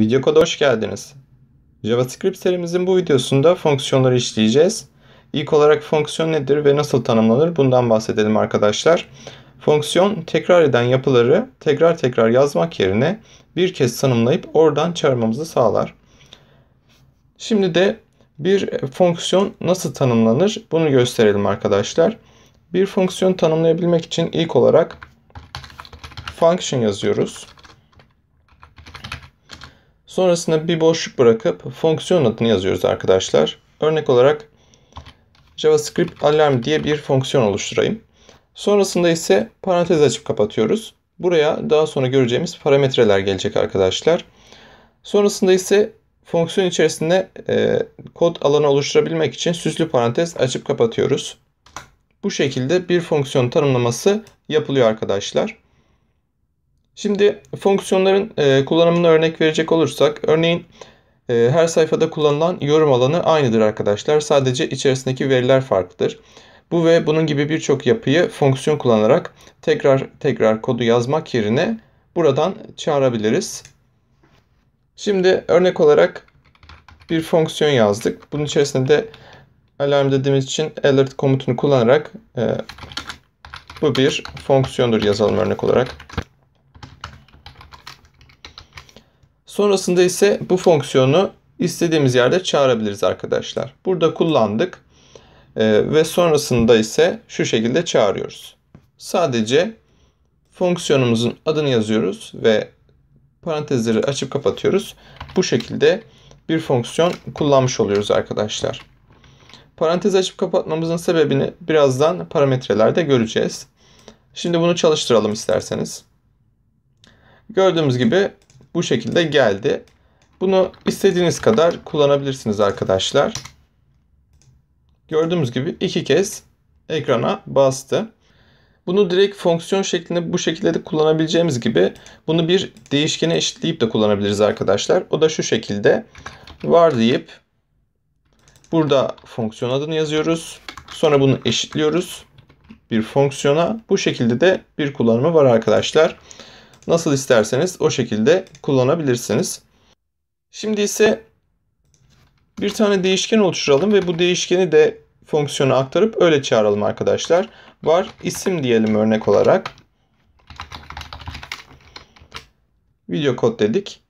Video Videokoda hoş geldiniz. JavaScript serimizin bu videosunda fonksiyonları işleyeceğiz. İlk olarak fonksiyon nedir ve nasıl tanımlanır bundan bahsedelim arkadaşlar. Fonksiyon tekrar eden yapıları tekrar tekrar yazmak yerine bir kez tanımlayıp oradan çağırmamızı sağlar. Şimdi de bir fonksiyon nasıl tanımlanır bunu gösterelim arkadaşlar. Bir fonksiyon tanımlayabilmek için ilk olarak function yazıyoruz. Sonrasında bir boşluk bırakıp fonksiyon adını yazıyoruz arkadaşlar. Örnek olarak JavaScript alarm diye bir fonksiyon oluşturayım. Sonrasında ise parantez açıp kapatıyoruz. Buraya daha sonra göreceğimiz parametreler gelecek arkadaşlar. Sonrasında ise fonksiyon içerisinde e, kod alanı oluşturabilmek için süslü parantez açıp kapatıyoruz. Bu şekilde bir fonksiyon tanımlaması yapılıyor arkadaşlar. Şimdi fonksiyonların e, kullanımına örnek verecek olursak örneğin e, her sayfada kullanılan yorum alanı aynıdır arkadaşlar. Sadece içerisindeki veriler farklıdır. Bu ve bunun gibi birçok yapıyı fonksiyon kullanarak tekrar tekrar kodu yazmak yerine buradan çağırabiliriz. Şimdi örnek olarak bir fonksiyon yazdık. Bunun içerisinde de alarm dediğimiz için alert komutunu kullanarak e, bu bir fonksiyondur yazalım örnek olarak. Sonrasında ise bu fonksiyonu istediğimiz yerde çağırabiliriz arkadaşlar. Burada kullandık e, ve sonrasında ise şu şekilde çağırıyoruz. Sadece fonksiyonumuzun adını yazıyoruz ve parantezleri açıp kapatıyoruz. Bu şekilde bir fonksiyon kullanmış oluyoruz arkadaşlar. Parantez açıp kapatmamızın sebebini birazdan parametrelerde göreceğiz. Şimdi bunu çalıştıralım isterseniz. Gördüğümüz gibi bu şekilde geldi. Bunu istediğiniz kadar kullanabilirsiniz arkadaşlar. Gördüğümüz gibi iki kez ekrana bastı. Bunu direkt fonksiyon şeklinde bu şekilde de kullanabileceğimiz gibi bunu bir değişkene eşitleyip de kullanabiliriz arkadaşlar. O da şu şekilde var deyip burada fonksiyon adını yazıyoruz. Sonra bunu eşitliyoruz bir fonksiyona. Bu şekilde de bir kullanımı var arkadaşlar. Nasıl isterseniz o şekilde kullanabilirsiniz. Şimdi ise bir tane değişken oluşturalım ve bu değişkeni de fonksiyona aktarıp öyle çağıralım arkadaşlar. Var isim diyelim örnek olarak. Video kod dedik.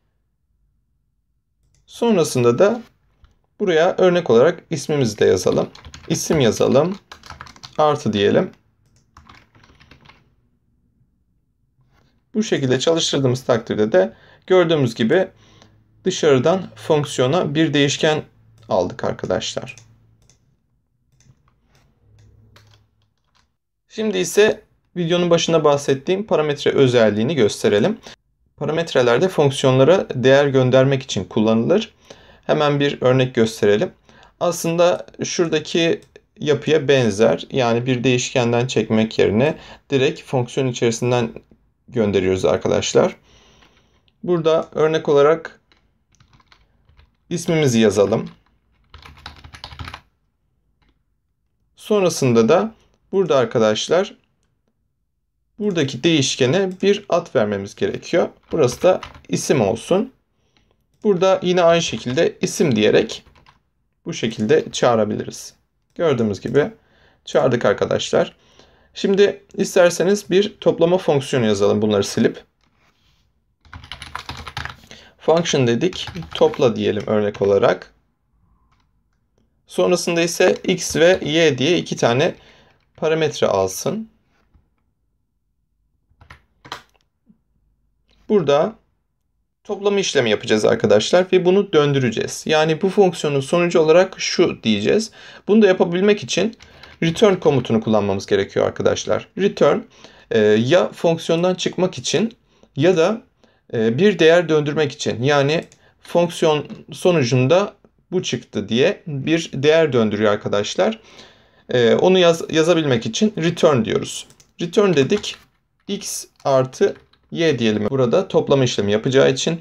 Sonrasında da buraya örnek olarak ismimizi de yazalım. İsim yazalım. Artı diyelim. Bu şekilde çalıştırdığımız takdirde de gördüğümüz gibi dışarıdan fonksiyona bir değişken aldık arkadaşlar. Şimdi ise videonun başında bahsettiğim parametre özelliğini gösterelim. Parametrelerde fonksiyonlara değer göndermek için kullanılır. Hemen bir örnek gösterelim. Aslında şuradaki yapıya benzer. Yani bir değişkenden çekmek yerine direkt fonksiyon içerisinden gönderiyoruz arkadaşlar. Burada örnek olarak ismimizi yazalım. Sonrasında da burada arkadaşlar buradaki değişkene bir ad vermemiz gerekiyor. Burası da isim olsun. Burada yine aynı şekilde isim diyerek bu şekilde çağırabiliriz. Gördüğümüz gibi çağırdık arkadaşlar. Şimdi isterseniz bir toplama fonksiyonu yazalım bunları silip. Function dedik. Topla diyelim örnek olarak. Sonrasında ise x ve y diye iki tane parametre alsın. Burada toplama işlemi yapacağız arkadaşlar ve bunu döndüreceğiz. Yani bu fonksiyonun sonucu olarak şu diyeceğiz. Bunu da yapabilmek için return komutunu kullanmamız gerekiyor arkadaşlar. Return e, ya fonksiyondan çıkmak için ya da e, bir değer döndürmek için yani fonksiyon sonucunda bu çıktı diye bir değer döndürüyor arkadaşlar. E, onu yaz, yazabilmek için return diyoruz. Return dedik x artı y diyelim. Burada toplama işlemi yapacağı için.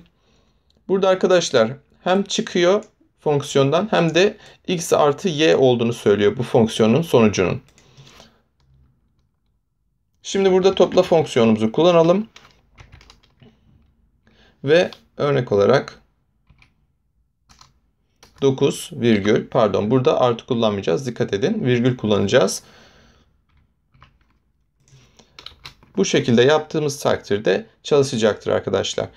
Burada arkadaşlar hem çıkıyor fonksiyondan hem de x artı y olduğunu söylüyor bu fonksiyonun sonucunun. Şimdi burada topla fonksiyonumuzu kullanalım. Ve örnek olarak 9 virgül pardon burada artı kullanmayacağız. Dikkat edin virgül kullanacağız. Bu şekilde yaptığımız takdirde çalışacaktır arkadaşlar.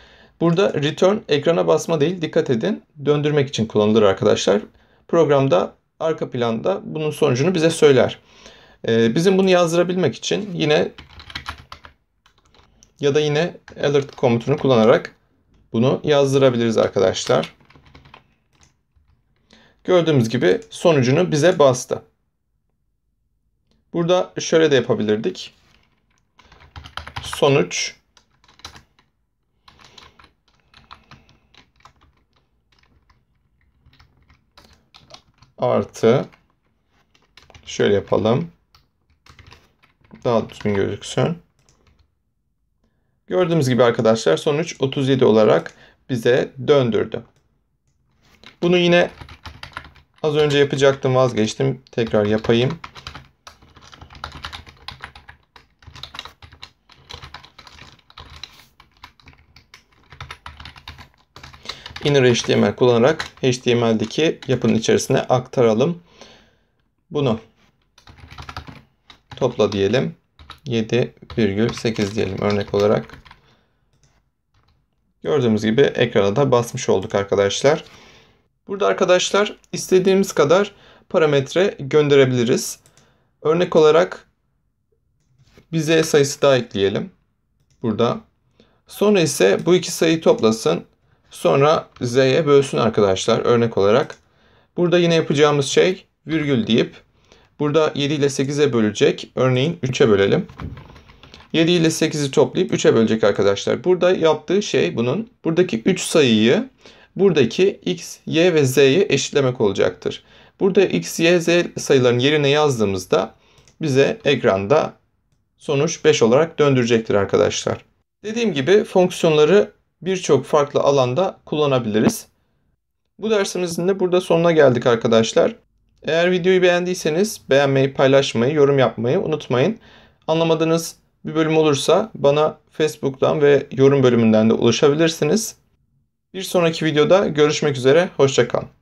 Burada return ekrana basma değil dikkat edin döndürmek için kullanılır arkadaşlar. Programda arka planda bunun sonucunu bize söyler. Ee, bizim bunu yazdırabilmek için yine ya da yine alert komutunu kullanarak bunu yazdırabiliriz arkadaşlar. Gördüğümüz gibi sonucunu bize bastı. Burada şöyle de yapabilirdik. Sonuç artı şöyle yapalım. Daha düzgün gözüksün. Gördüğümüz gibi arkadaşlar sonuç 37 olarak bize döndürdü. Bunu yine az önce yapacaktım vazgeçtim. Tekrar yapayım. inner HTML kullanarak HTML'deki yapının içerisine aktaralım. Bunu topla diyelim. 7,8 diyelim örnek olarak. Gördüğümüz gibi ekrana da basmış olduk arkadaşlar. Burada arkadaşlar istediğimiz kadar parametre gönderebiliriz. Örnek olarak bize sayısı daha ekleyelim. Burada. Sonra ise bu iki sayıyı toplasın. Sonra z'ye bölsün arkadaşlar örnek olarak. Burada yine yapacağımız şey virgül deyip burada 7 ile 8'e bölecek. Örneğin 3'e bölelim. 7 ile 8'i toplayıp 3'e bölecek arkadaşlar. Burada yaptığı şey bunun buradaki 3 sayıyı buradaki x, y ve z'yi eşitlemek olacaktır. Burada x, y, z sayıların yerine yazdığımızda bize ekranda sonuç 5 olarak döndürecektir arkadaşlar. Dediğim gibi fonksiyonları birçok farklı alanda kullanabiliriz. Bu dersimizin de burada sonuna geldik arkadaşlar. Eğer videoyu beğendiyseniz beğenmeyi, paylaşmayı, yorum yapmayı unutmayın. Anlamadığınız bir bölüm olursa bana Facebook'tan ve yorum bölümünden de ulaşabilirsiniz. Bir sonraki videoda görüşmek üzere, hoşçakalın.